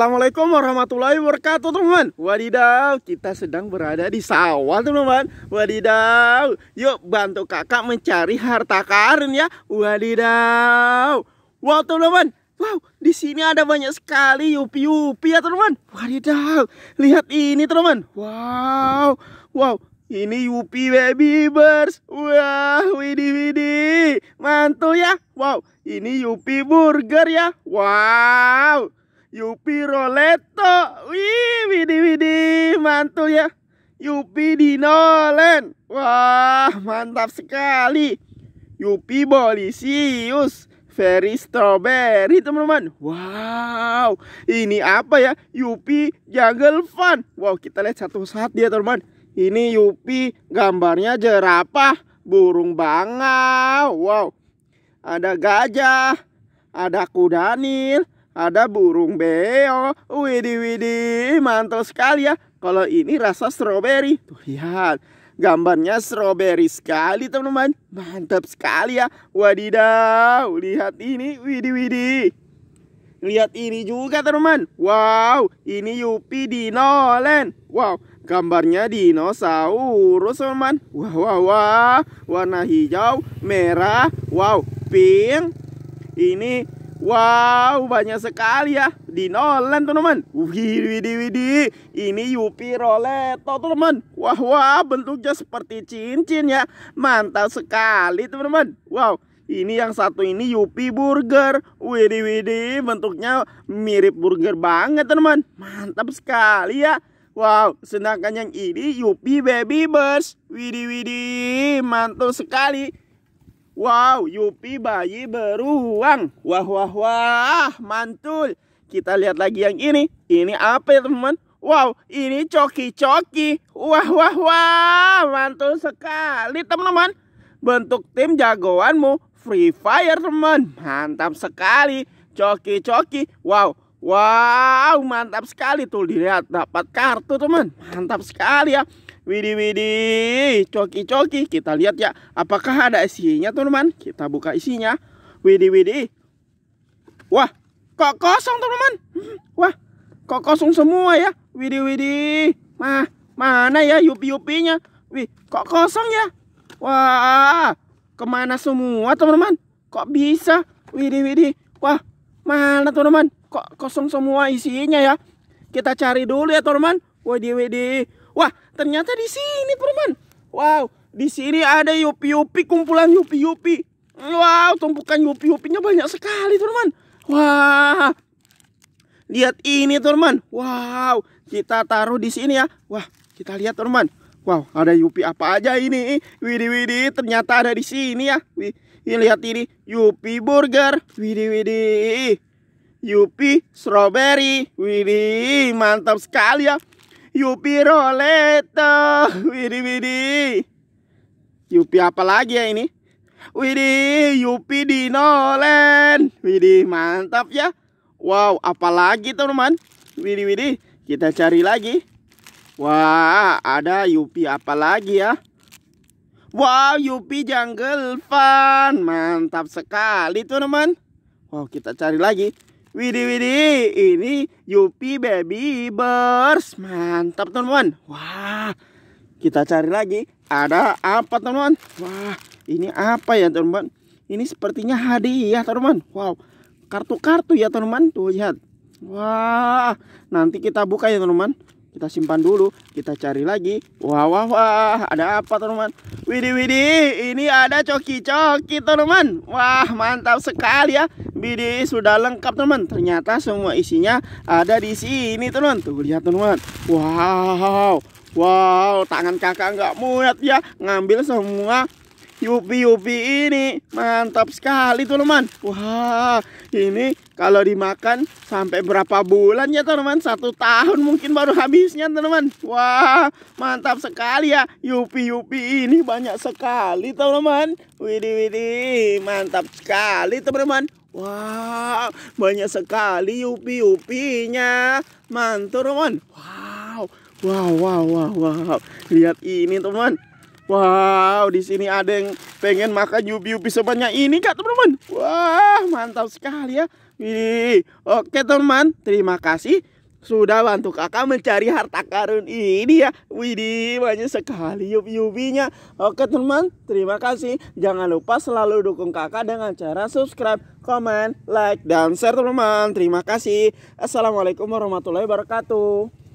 Assalamualaikum warahmatullahi wabarakatuh teman-teman Wadidaw kita sedang berada di sawah teman-teman Wadidaw yuk bantu kakak mencari harta karun ya Wadidaw Wow teman-teman Wow di sini ada banyak sekali yupi-yupi ya teman-teman Wadidaw lihat ini teman-teman Wow Wow ini Yupi Baby Birds. Wah, widi widih. Mantul ya. Wow, ini Yupi Burger ya. Wow. Yupi Roleto. Wih, widi widi mantul ya. Yupi Dinolen. Wah, mantap sekali. Yupi Bolisius. Very Strawberry teman-teman Wow Ini apa ya Yupi Jungle Fun Wow kita lihat satu saat dia teman-teman Ini Yupi gambarnya jerapah Burung bangau Wow Ada gajah Ada kudanil ada burung beo. Widih widih, mantul sekali ya. Kalau ini rasa stroberi. Tuh lihat. Gambarnya stroberi sekali teman-teman. Mantap sekali ya. Wadidaw. Lihat ini. Widih widih. Lihat ini juga teman-teman. Wow, ini Yupi Land. Wow, gambarnya dinosaurus teman-teman. Wow, wow, wow. Warna hijau, merah, wow, pink. Ini Wow, banyak sekali ya di Nolan teman-teman. Widi Widi widih. Ini Yupi Roleto teman-teman. Wah, wah, bentuknya seperti cincin ya. Mantap sekali teman-teman. Wow, ini yang satu ini Yupi Burger. Widi Widi, bentuknya mirip burger banget teman-teman. Mantap sekali ya. Wow, sedangkan yang ini Yupi Baby Bus. Widi Widi, mantap sekali. Wow, Yupi bayi beruang. Wah, wah, wah, mantul. Kita lihat lagi yang ini. Ini apa ya teman? teman Wow, ini coki-coki. Wah, wah, wah, mantul sekali teman-teman. Bentuk tim jagoanmu Free Fire teman. Mantap sekali. Coki-coki. Wow, wow, mantap sekali tuh. Dilihat dapat kartu teman. Mantap sekali ya. Widi Widi, coki-coki. Kita lihat ya, apakah ada isinya teman-teman? Kita buka isinya. Widi Widi, Wah, kok kosong teman-teman? Wah, kok kosong semua ya? Widi Widi, Mah, mana ya yupi-yupinya? Wih, kok kosong ya? Wah, kemana semua teman-teman? Kok bisa? Widi Widi, Wah, mana teman-teman? Kok kosong semua isinya ya? Kita cari dulu ya teman-teman. Widih widih. Wah, ternyata di sini, teman. Wow, di sini ada yupi-yupi, kumpulan yupi-yupi. Wow, tumpukan yupi-yupinya banyak sekali, teman. Wah. Lihat ini, teman. Wow, kita taruh di sini ya. Wah, kita lihat, teman. Wow, ada yupi apa aja ini? Widi widi, ternyata ada di sini ya. Wih, lihat ini yupi burger. Widi widi. Yupi strawberry. Widi, mantap sekali ya. Yupi Roleta. Widi Widi. Yupi apa lagi ya ini? Widi, Yupi Dinolen. Widi, mantap ya. Wow, apa lagi teman-teman? Widi Widi, Kita cari lagi. Wah, ada Yupi apa lagi ya? Wow, Yupi Jungle Fun. Mantap sekali teman-teman. Wow, kita cari lagi. Widi Widi, ini Yupi Baby Bers mantap teman-teman wah kita cari lagi ada apa teman-teman wah ini apa ya teman-teman ini sepertinya hadiah teman-teman wow kartu-kartu ya teman-teman tuh lihat wah nanti kita buka ya teman-teman kita simpan dulu kita cari lagi wah wah wah ada apa teman-teman Widi, widih ini ada coki-coki teman-teman wah mantap sekali ya BDI sudah lengkap teman ternyata semua isinya ada di sini teman tuh lihat teman wow wow tangan kakak nggak muat ya ngambil semua Yupi Yupi ini mantap sekali tuh teman. Wah ini kalau dimakan sampai berapa bulan ya teman? Satu tahun mungkin baru habisnya teman. Wah mantap sekali ya Yupi Yupi ini banyak sekali teman. Widih widih mantap sekali teman-teman. Wow, banyak sekali yupi-yupinya. Mantul, teman. Wow, wow, wow, wow, wow. Lihat ini, teman. Wow, di sini ada yang pengen makan yupi-yupi sebanyak ini, Kak, teman-teman. Wah, wow, mantap sekali ya. Wih, oke, teman. Terima kasih sudah bantu kakak mencari harta karun ini ya Widih banyak sekali yubi-yubinya Oke teman terima kasih Jangan lupa selalu dukung kakak dengan cara subscribe, komen, like, dan share teman Terima kasih Assalamualaikum warahmatullahi wabarakatuh